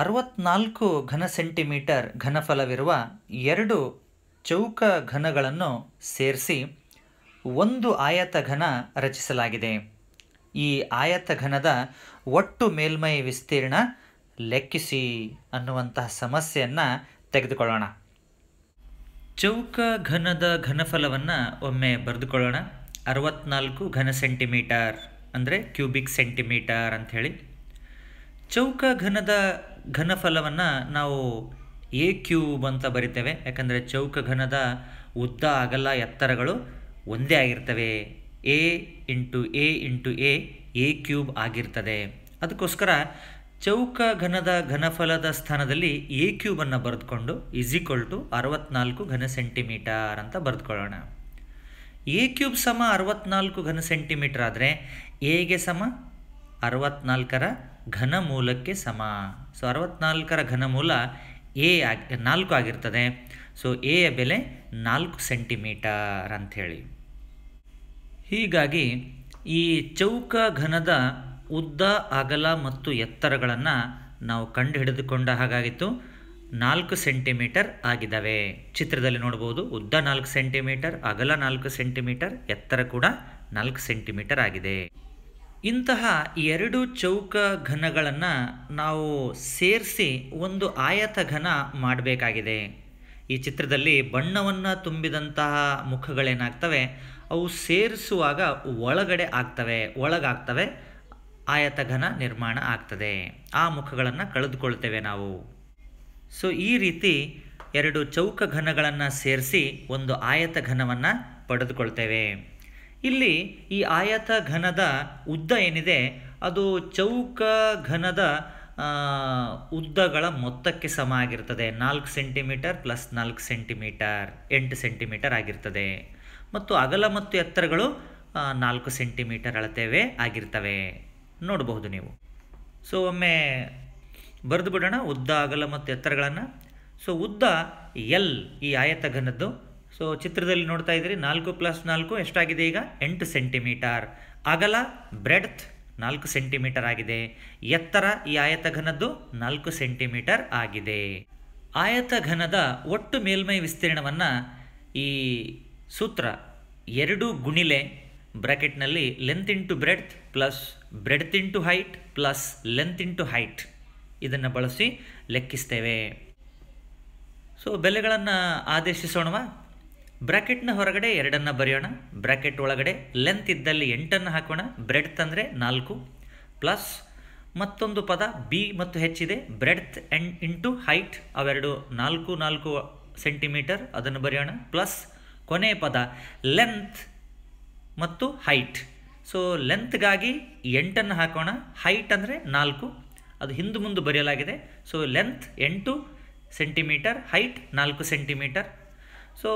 ಅರವತ್ನಾಲ್ಕು ಘನ ಸೆಂಟಿಮೀಟರ್ ಘನಫಲವಿರುವ ಎರಡು ಚೌಕ ಘನಗಳನ್ನು ಸೇರಿಸಿ ಒಂದು ಆಯತ ಘನ ರಚಿಸಲಾಗಿದೆ ಈ ಆಯತ ಘನದ ಒಟ್ಟು ಮೇಲ್ಮೈ ವಿಸ್ತೀರ್ಣ ಲೆಕ್ಕಿಸಿ ಅನ್ನುವಂತಹ ಸಮಸ್ಯೆಯನ್ನು ತೆಗೆದುಕೊಳ್ಳೋಣ ಚೌಕ ಘನದ ಘನಫಲವನ್ನು ಒಮ್ಮೆ ಬರೆದುಕೊಳ್ಳೋಣ ಅರವತ್ನಾಲ್ಕು ಘನ ಸೆಂಟಿಮೀಟರ್ ಅಂದರೆ ಕ್ಯೂಬಿಕ್ ಸೆಂಟಿಮೀಟರ್ ಅಂಥೇಳಿ ಚೌಕ ಘನದ ಘನಫಲವನ್ನು ನಾವು ಎ ಕ್ಯೂಬ್ ಅಂತ ಬರಿತೇವೆ ಯಾಕಂದರೆ ಚೌಕ ಘನದ ಉದ್ದ ಅಗಲ ಎತ್ತರಗಳು ಒಂದೇ ಆಗಿರ್ತವೆ A into A into A A cube ಆಗಿರ್ತದೆ ಅದಕ್ಕೋಸ್ಕರ ಚೌಕ ಘನದ ಘನಫಲದ ಸ್ಥಾನದಲ್ಲಿ ಎ ಕ್ಯೂಬನ್ನು ಬರೆದುಕೊಂಡು ಈಸ್ ಈಕ್ವಲ್ ಟು ಅರವತ್ನಾಲ್ಕು ಘನ ಸೆಂಟಿಮೀಟರ್ ಅಂತ ಬರೆದುಕೊಳ್ಳೋಣ ಎ ಕ್ಯೂಬ್ ಸಮ ಅರವತ್ನಾಲ್ಕು ಘನ ಸೆಂಟಿಮೀಟರ್ ಆದರೆ ಎಗೆ ಸಮ ಅರವತ್ನಾಲ್ಕರ ಘನಮೂಲಕ್ಕೆ ಸಮ ಸೊ ಅರವತ್ನಾಲ್ಕರ ಘನಮೂಲ ಎ ಆಗಿ ನಾಲ್ಕು ಆಗಿರ್ತದೆ ಸೊ ಎಯ ಬೆಲೆ ನಾಲ್ಕು ಸೆಂಟಿಮೀಟರ್ ಅಂಥೇಳಿ ಹೀಗಾಗಿ ಈ ಚೌಕ ಘನದ ಉದ್ದ ಅಗಲ ಮತ್ತು ಎತ್ತರಗಳನ್ನು ನಾವು ಕಂಡು ಹಿಡಿದುಕೊಂಡ ಹಾಗಾಗಿತ್ತು ನಾಲ್ಕು ಸೆಂಟಿಮೀಟರ್ ಆಗಿದ್ದಾವೆ ಚಿತ್ರದಲ್ಲಿ ನೋಡ್ಬೋದು ಉದ್ದ ನಾಲ್ಕು ಸೆಂಟಿಮೀಟರ್ ಅಗಲ ನಾಲ್ಕು ಸೆಂಟಿಮೀಟರ್ ಎತ್ತರ ಕೂಡ ನಾಲ್ಕು ಸೆಂಟಿಮೀಟರ್ ಆಗಿದೆ ಇಂತಹ ಎರಡು ಚೌಕ ಘನಗಳನ್ನು ನಾವು ಸೇರಿಸಿ ಒಂದು ಆಯತ ಘನ ಮಾಡಬೇಕಾಗಿದೆ ಈ ಚಿತ್ರದಲ್ಲಿ ಬಣ್ಣವನ್ನು ತುಂಬಿದಂತಹ ಮುಖಗಳೇನಾಗ್ತವೆ ಅವು ಸೇರಿಸುವಾಗ ಒಳಗಡೆ ಆಗ್ತವೆ ಒಳಗಾಗ್ತವೆ ಆಯತ ಘನ ನಿರ್ಮಾಣ ಆಗ್ತದೆ ಆ ಮುಖಗಳನ್ನು ಕಳೆದುಕೊಳ್ತೇವೆ ನಾವು ಸೊ ಈ ರೀತಿ ಎರಡು ಚೌಕ ಘನಗಳನ್ನು ಸೇರಿಸಿ ಒಂದು ಆಯತ ಘನವನ್ನು ಪಡೆದುಕೊಳ್ತೇವೆ ಇಲ್ಲಿ ಈ ಆಯತ ಘನದ ಉದ್ದ ಏನಿದೆ ಅದು ಚೌಕ ಘನದ ಉದ್ದಗಳ ಮೊತ್ತಕ್ಕೆ ಸಮ ಆಗಿರ್ತದೆ ನಾಲ್ಕು ಸೆಂಟಿಮೀಟರ್ ಪ್ಲಸ್ ನಾಲ್ಕು ಸೆಂಟಿಮೀಟರ್ ಎಂಟು ಸೆಂಟಿಮೀಟರ್ ಆಗಿರ್ತದೆ ಮತ್ತು ಅಗಲ ಮತ್ತು ಎತ್ತರಗಳು ನಾಲ್ಕು ಸೆಂಟಿಮೀಟರ್ ಅಳತೆವೆ ಆಗಿರ್ತವೆ ನೋಡಬಹುದು ನೀವು ಸೊ ಒಮ್ಮೆ ಬರೆದು ಬಿಡೋಣ ಉದ್ದ ಅಗಲ ಮತ್ತು ಎತ್ತರಗಳನ್ನು ಸೊ ಉದ್ದ ಎಲ್ ಈ ಆಯತ ಘನದ್ದು ಸೊ ಚಿತ್ರದಲ್ಲಿ ನೋಡ್ತಾ ಇದ್ದೀರಿ ನಾಲ್ಕು ಪ್ಲಸ್ ನಾಲ್ಕು ಎಷ್ಟಾಗಿದೆ ಈಗ ಎಂಟು ಸೆಂಟಿಮೀಟರ್ ಅಗಲ ಬ್ರೆಡ್ತ್ ನಾಲ್ಕು ಸೆಂಟಿಮೀಟರ್ ಆಗಿದೆ ಎತ್ತರ ಈ ಆಯತಘನದ್ದು ನಾಲ್ಕು ಸೆಂಟಿಮೀಟರ್ ಆಗಿದೆ ಆಯತಘನದ ಒಟ್ಟು ಮೇಲ್ಮೈ ವಿಸ್ತೀರ್ಣವನ್ನು ಈ ಸೂತ್ರ ಎರಡು ಗುಣಿಲೆ ಬ್ರಾಕೆಟ್ನಲ್ಲಿ length into breadth plus breadth into height plus length into height ಇದನ್ನು ಬಳಸಿ ಲೆಕ್ಕಿಸ್ತೇವೆ ಸೊ ಬೆಲೆಗಳನ್ನು ಆದೇಶಿಸೋಣವಾ ಬ್ರ್ಯಾಕೆಟ್ನ ಹೊರಗಡೆ ಎರಡನ್ನು ಬರೆಯೋಣ ಬ್ರ್ಯಾಕೆಟ್ ಒಳಗಡೆ ಲೆಂತ್ ಇದ್ದಲ್ಲಿ ಎಂಟನ್ನು ಹಾಕೋಣ ಬ್ರೆಡ್ತ್ ಅಂದರೆ ನಾಲ್ಕು ಪ್ಲಸ್ ಮತ್ತೊಂದು ಪದ ಬಿ ಮತ್ತು ಹೆಚ್ಚಿದೆ ಬ್ರೆಡ್ತ್ ಎಂಡ್ ಇಂಟು ಹೈಟ್ ಅವೆರಡು ನಾಲ್ಕು ನಾಲ್ಕು ಸೆಂಟಿಮೀಟರ್ ಅದನ್ನು ಬರೆಯೋಣ ಪ್ಲಸ್ ಕೊನೆಯ ಪದ ಲೆಂತ್ ಮತ್ತು ಹೈಟ್ ಸೊ ಲೆಂತ್ಗಾಗಿ ಎಂಟನ್ನು ಹಾಕೋಣ ಹೈಟ್ ಅಂದರೆ ನಾಲ್ಕು ಅದು ಹಿಂದೆ ಮುಂದೆ ಬರೆಯಲಾಗಿದೆ ಸೊ ಲೆಂತ್ ಎಂಟು ಸೆಂಟಿಮೀಟರ್ ಹೈಟ್ ನಾಲ್ಕು ಸೆಂಟಿಮೀಟರ್ ಸೊ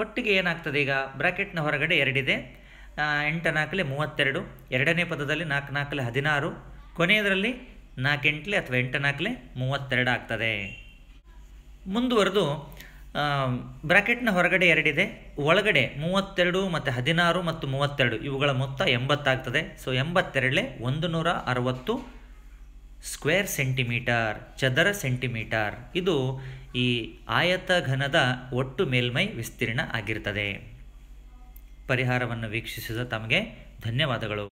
ಒಟ್ಟಿಗೆ ಏನಾಗ್ತದೆ ಈಗ ಬ್ರಾಕೆಟ್ನ ಹೊರಗಡೆ ಎರಡಿದೆ ಎಂಟು ನಾಲ್ಕಲೆ ಮೂವತ್ತೆರಡು ಎರಡನೇ ಪದದಲ್ಲಿ ನಾಲ್ಕು ನಾಲ್ಕಲೆ ಹದಿನಾರು ಕೊನೆಯದರಲ್ಲಿ ನಾಲ್ಕೆಂಟ್ಲೆ ಅಥವಾ ಎಂಟು ನಾಲ್ಕಲೆ ಮೂವತ್ತೆರಡು ಆಗ್ತದೆ ಮುಂದುವರೆದು ಬ್ರಾಕೆಟ್ನ ಹೊರಗಡೆ ಎರಡಿದೆ ಒಳಗಡೆ ಮೂವತ್ತೆರಡು ಮತ್ತು ಹದಿನಾರು ಮತ್ತು ಮೂವತ್ತೆರಡು ಇವುಗಳ ಮೊತ್ತ ಎಂಬತ್ತಾಗ್ತದೆ ಸೊ ಎಂಬತ್ತೆರಡಲೆ ಒಂದು ನೂರ ಅರವತ್ತು ಸ್ಕ್ವೇರ್ ಸೆಂಟಿಮೀಟರ್ ಚದರ ಸೆಂಟಿಮೀಟರ್ ಇದು ಈ ಘನದ ಒಟ್ಟು ಮೇಲ್ಮೈ ವಿಸ್ತೀರ್ಣ ಆಗಿರ್ತದೆ ಪರಿಹಾರವನ್ನು ವೀಕ್ಷಿಸಿದ ತಮಗೆ ಧನ್ಯವಾದಗಳು